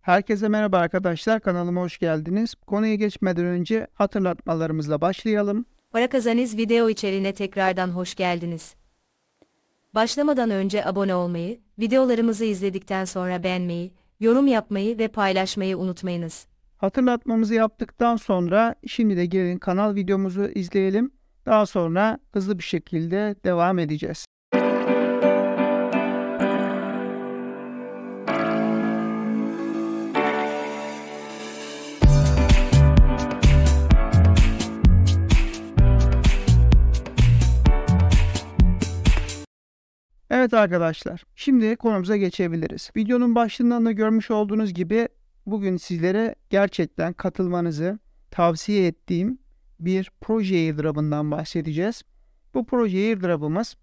Herkese merhaba arkadaşlar kanalıma hoş geldiniz. Konuya geçmeden önce hatırlatmalarımızla başlayalım. Para Kazaniz video içeriğine tekrardan hoş geldiniz. Başlamadan önce abone olmayı, videolarımızı izledikten sonra beğenmeyi yorum yapmayı ve paylaşmayı unutmayınız. Hatırlatmamızı yaptıktan sonra şimdi de gelin kanal videomuzu izleyelim. Daha sonra hızlı bir şekilde devam edeceğiz. Evet arkadaşlar, şimdi konumuza geçebiliriz. Videonun başlığından da görmüş olduğunuz gibi bugün sizlere gerçekten katılmanızı tavsiye ettiğim bir proje airdrop'ından bahsedeceğiz. Bu proje airdrop'ımız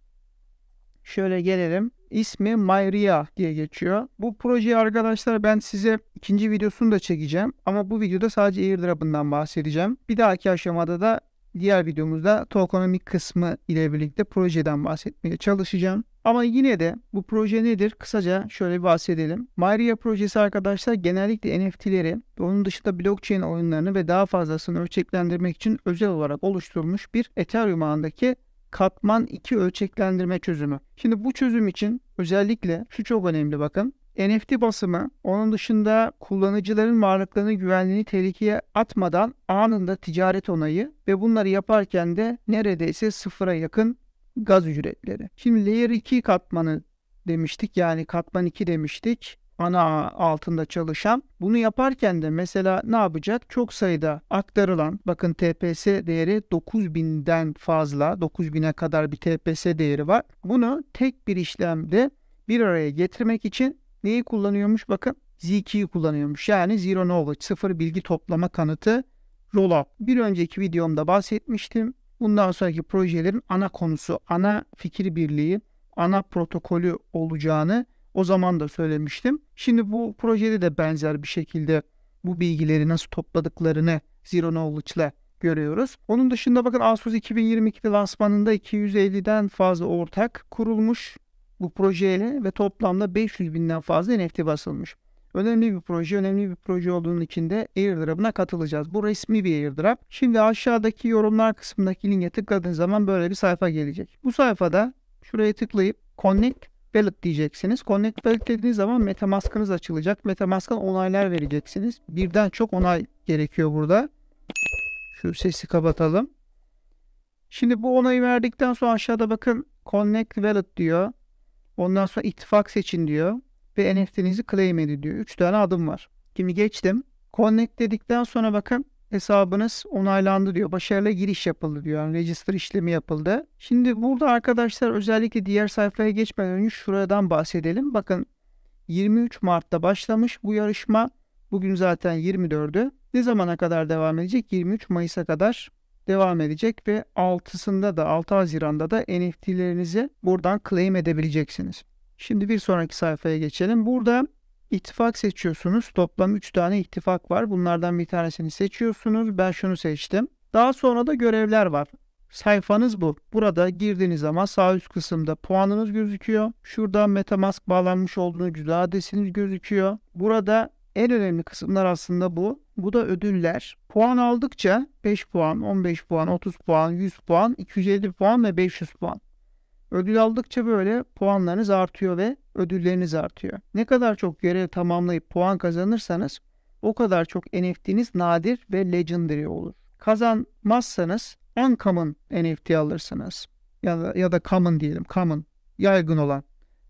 şöyle gelelim. İsmi Myria diye geçiyor. Bu projeyi arkadaşlar ben size ikinci videosunu da çekeceğim. Ama bu videoda sadece airdrop'ından bahsedeceğim. Bir dahaki aşamada da diğer videomuzda tokenomic kısmı ile birlikte projeden bahsetmeye çalışacağım. Ama yine de bu proje nedir? Kısaca şöyle bahsedelim. Myria projesi arkadaşlar genellikle NFT'leri ve onun dışında blockchain oyunlarını ve daha fazlasını ölçeklendirmek için özel olarak oluşturulmuş bir Ethereum ağındaki katman 2 ölçeklendirme çözümü. Şimdi bu çözüm için özellikle şu çok önemli bakın. NFT basımı onun dışında kullanıcıların varlıklarını güvenliğini tehlikeye atmadan anında ticaret onayı ve bunları yaparken de neredeyse sıfıra yakın gaz ücretleri. Şimdi Layer 2 katmanı demiştik yani katman 2 demiştik ana altında çalışan. Bunu yaparken de mesela ne yapacak? Çok sayıda aktarılan bakın TPS değeri 9000'den fazla 9000'e kadar bir TPS değeri var. Bunu tek bir işlemde bir araya getirmek için neyi kullanıyormuş? Bakın z kullanıyormuş. Yani Zero Knowledge, sıfır bilgi toplama kanıtı Rollup. Bir önceki videomda bahsetmiştim. Bundan sonraki projelerin ana konusu, ana fikir birliği, ana protokolü olacağını o zaman da söylemiştim. Şimdi bu projede de benzer bir şekilde bu bilgileri nasıl topladıklarını Zero ile görüyoruz. Onun dışında bakın Asus 2022 lansmanında 250'den fazla ortak kurulmuş bu projeyle ve toplamda 500 binden fazla NFT basılmış. Önemli bir proje, önemli bir proje olduğunun içinde airdrop'ına katılacağız. Bu resmi bir airdrop. Şimdi aşağıdaki yorumlar kısmındaki linke tıkladığınız zaman böyle bir sayfa gelecek. Bu sayfada şuraya tıklayıp connect Wallet diyeceksiniz. Connect Wallet dediğiniz zaman MetaMask'ınız açılacak. MetaMask'ın onaylar vereceksiniz. Birden çok onay gerekiyor burada. Şu sesi kapatalım. Şimdi bu onayı verdikten sonra aşağıda bakın Connect Wallet diyor. Ondan sonra ittifak seçin diyor ve NFT'nizi claim edin diyor. 3 tane adım var. Şimdi geçtim. Connect dedikten sonra bakın hesabınız onaylandı diyor. Başarılı giriş yapıldı diyor. Yani register işlemi yapıldı. Şimdi burada arkadaşlar özellikle diğer sayfaya geçmeden önce şuradan bahsedelim. Bakın 23 Mart'ta başlamış bu yarışma. Bugün zaten 24'ü. Ne zamana kadar devam edecek? 23 Mayıs'a kadar devam edecek ve 6'sında da 6 Haziran'da da NFT'lerinizi buradan claim edebileceksiniz. Şimdi bir sonraki sayfaya geçelim. Burada ittifak seçiyorsunuz. Toplam 3 tane ittifak var. Bunlardan bir tanesini seçiyorsunuz. Ben şunu seçtim. Daha sonra da görevler var. Sayfanız bu. Burada girdiğiniz zaman sağ üst kısımda puanınız gözüküyor. Şurada Metamask bağlanmış olduğunuz cüzdan adresiniz gözüküyor. Burada en önemli kısımlar aslında bu. Bu da ödüller. Puan aldıkça 5 puan, 15 puan, 30 puan, 100 puan, 250 puan ve 500 puan. Ödül aldıkça böyle puanlarınız artıyor ve ödülleriniz artıyor. Ne kadar çok görev tamamlayıp puan kazanırsanız o kadar çok NFT'niz nadir ve legendary olur. Kazanmazsanız uncommon NFT alırsınız. Ya da, ya da common diyelim common yaygın olan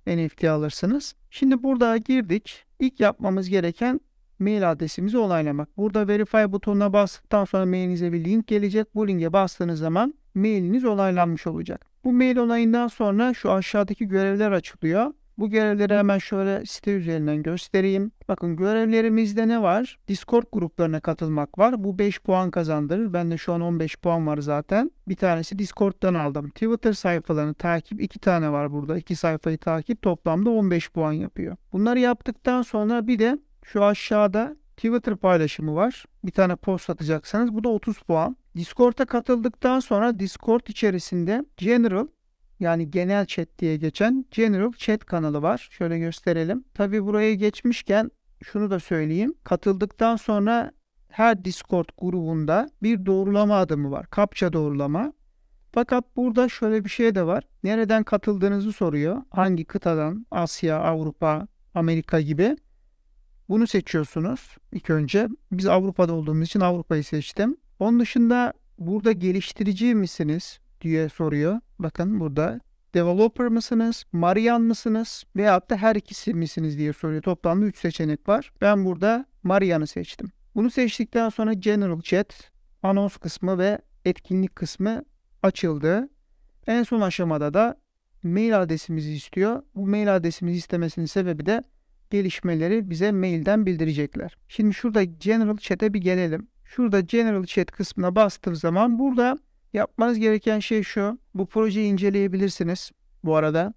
NFT alırsınız. Şimdi burada girdik. İlk yapmamız gereken mail adresimizi onaylamak. Burada verify butonuna bastıktan sonra mailinize bir link gelecek. Bu linke bastığınız zaman mailiniz onaylanmış olacak. Bu mail onayından sonra şu aşağıdaki görevler açılıyor. Bu görevleri hemen şöyle site üzerinden göstereyim. Bakın görevlerimizde ne var? Discord gruplarına katılmak var. Bu 5 puan kazandırır. Ben de şu an 15 puan var zaten. Bir tanesi Discord'dan aldım. Twitter sayfalarını takip 2 tane var burada. 2 sayfayı takip toplamda 15 puan yapıyor. Bunları yaptıktan sonra bir de şu aşağıda Twitter paylaşımı var. Bir tane post atacaksanız bu da 30 puan. Discord'a katıldıktan sonra Discord içerisinde General yani genel chat diye geçen General Chat kanalı var. Şöyle gösterelim. Tabi buraya geçmişken şunu da söyleyeyim. Katıldıktan sonra her Discord grubunda bir doğrulama adımı var. Kapça doğrulama. Fakat burada şöyle bir şey de var. Nereden katıldığınızı soruyor. Hangi kıtadan? Asya, Avrupa, Amerika gibi. Bunu seçiyorsunuz ilk önce. Biz Avrupa'da olduğumuz için Avrupa'yı seçtim. Onun dışında burada geliştirici misiniz diye soruyor. Bakın burada developer mısınız, Marian mısınız veyahut da her ikisi misiniz diye soruyor. Toplamda 3 seçenek var. Ben burada Marian'ı seçtim. Bunu seçtikten sonra General Chat, anons kısmı ve etkinlik kısmı açıldı. En son aşamada da mail adresimizi istiyor. Bu mail adresimizi istemesinin sebebi de gelişmeleri bize mailden bildirecekler. Şimdi şurada General Chat'e bir gelelim. Şurada General Chat kısmına bastığım zaman burada yapmanız gereken şey şu. Bu projeyi inceleyebilirsiniz. Bu arada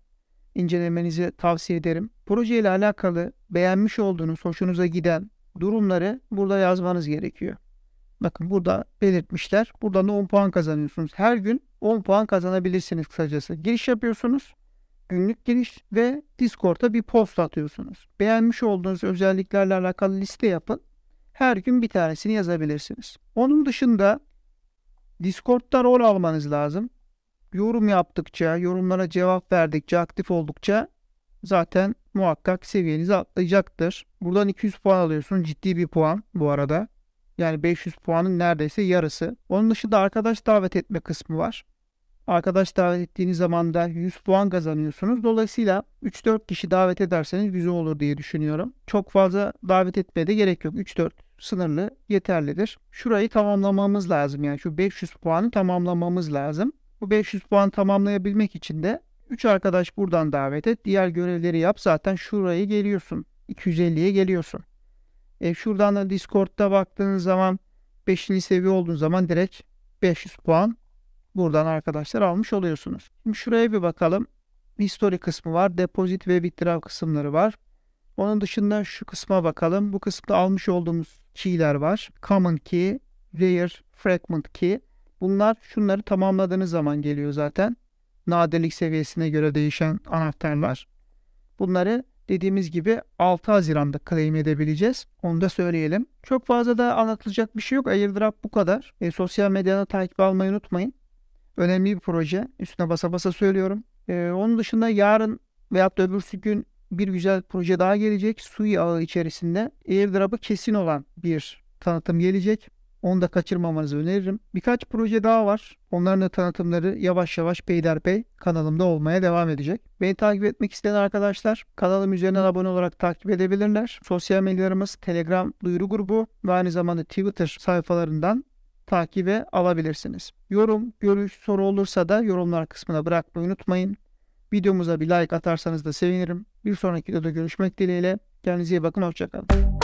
incelemenizi tavsiye ederim. Proje ile alakalı beğenmiş olduğunuz, hoşunuza giden durumları burada yazmanız gerekiyor. Bakın burada belirtmişler. Buradan da 10 puan kazanıyorsunuz. Her gün 10 puan kazanabilirsiniz kısacası. Giriş yapıyorsunuz. Günlük giriş ve Discord'a bir post atıyorsunuz. Beğenmiş olduğunuz özelliklerle alakalı liste yapın her gün bir tanesini yazabilirsiniz. Onun dışında Discord'da rol almanız lazım. Yorum yaptıkça, yorumlara cevap verdikçe, aktif oldukça zaten muhakkak seviyeniz atlayacaktır. Buradan 200 puan alıyorsun. Ciddi bir puan bu arada. Yani 500 puanın neredeyse yarısı. Onun dışında arkadaş davet etme kısmı var. Arkadaş davet ettiğiniz zaman da 100 puan kazanıyorsunuz. Dolayısıyla 3-4 kişi davet ederseniz güzel olur diye düşünüyorum. Çok fazla davet etmeye de gerek yok. 3-4 sınırlı, yeterlidir. Şurayı tamamlamamız lazım. Yani şu 500 puanı tamamlamamız lazım. Bu 500 puan tamamlayabilmek için de 3 arkadaş buradan davet et. Diğer görevleri yap. Zaten şurayı geliyorsun. 250'ye geliyorsun. E şuradan da Discord'da baktığın zaman 5. seviye olduğun zaman direkt 500 puan buradan arkadaşlar almış oluyorsunuz. Şimdi şuraya bir bakalım. History kısmı var. Deposit ve withdraw kısımları var. Onun dışında şu kısma bakalım. Bu kısımda almış olduğumuz key'ler var. Common key, rare, fragment key. Bunlar şunları tamamladığınız zaman geliyor zaten. Nadirlik seviyesine göre değişen anahtarlar. Bunları dediğimiz gibi 6 Haziran'da claim edebileceğiz. Onu da söyleyelim. Çok fazla da anlatılacak bir şey yok. Airdrop bu kadar. E, sosyal medyada takip almayı unutmayın. Önemli bir proje. Üstüne basa basa söylüyorum. E, onun dışında yarın veyahut da öbürsü gün bir güzel proje daha gelecek. Sui ağı içerisinde airdrop'ı kesin olan bir tanıtım gelecek. Onu da kaçırmamanızı öneririm. Birkaç proje daha var. Onların da tanıtımları yavaş yavaş peyderpey kanalımda olmaya devam edecek. Beni takip etmek isteyen arkadaşlar kanalım üzerinden abone olarak takip edebilirler. Sosyal medyalarımız Telegram duyuru grubu ve aynı zamanda Twitter sayfalarından takibe alabilirsiniz. Yorum, görüş, soru olursa da yorumlar kısmına bırakmayı unutmayın. Videomuza bir like atarsanız da sevinirim. Bir sonraki videoda görüşmek dileğiyle. Kendinize iyi bakın. Hoşçakalın.